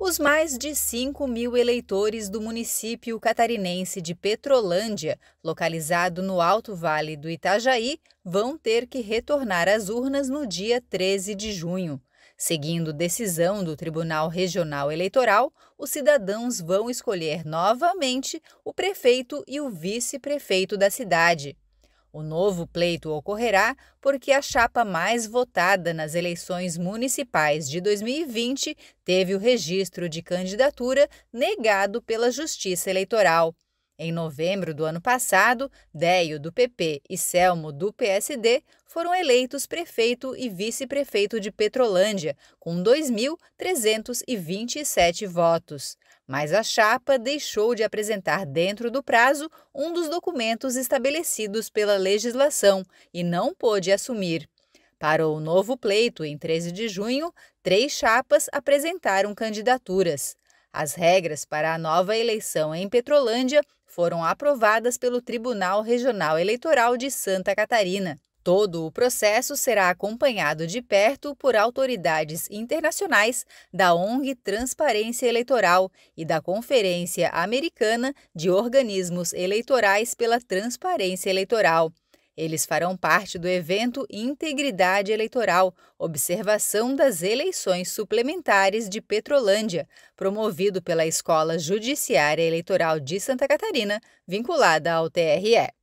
Os mais de 5 mil eleitores do município catarinense de Petrolândia, localizado no Alto Vale do Itajaí, vão ter que retornar às urnas no dia 13 de junho. Seguindo decisão do Tribunal Regional Eleitoral, os cidadãos vão escolher novamente o prefeito e o vice-prefeito da cidade. O novo pleito ocorrerá porque a chapa mais votada nas eleições municipais de 2020 teve o registro de candidatura negado pela Justiça Eleitoral. Em novembro do ano passado, Deio, do PP, e Selmo, do PSD, foram eleitos prefeito e vice-prefeito de Petrolândia, com 2.327 votos. Mas a chapa deixou de apresentar dentro do prazo um dos documentos estabelecidos pela legislação e não pôde assumir. Para o novo pleito, em 13 de junho, três chapas apresentaram candidaturas. As regras para a nova eleição em Petrolândia foram aprovadas pelo Tribunal Regional Eleitoral de Santa Catarina. Todo o processo será acompanhado de perto por autoridades internacionais da ONG Transparência Eleitoral e da Conferência Americana de Organismos Eleitorais pela Transparência Eleitoral. Eles farão parte do evento Integridade Eleitoral Observação das Eleições Suplementares de Petrolândia, promovido pela Escola Judiciária Eleitoral de Santa Catarina, vinculada ao TRE.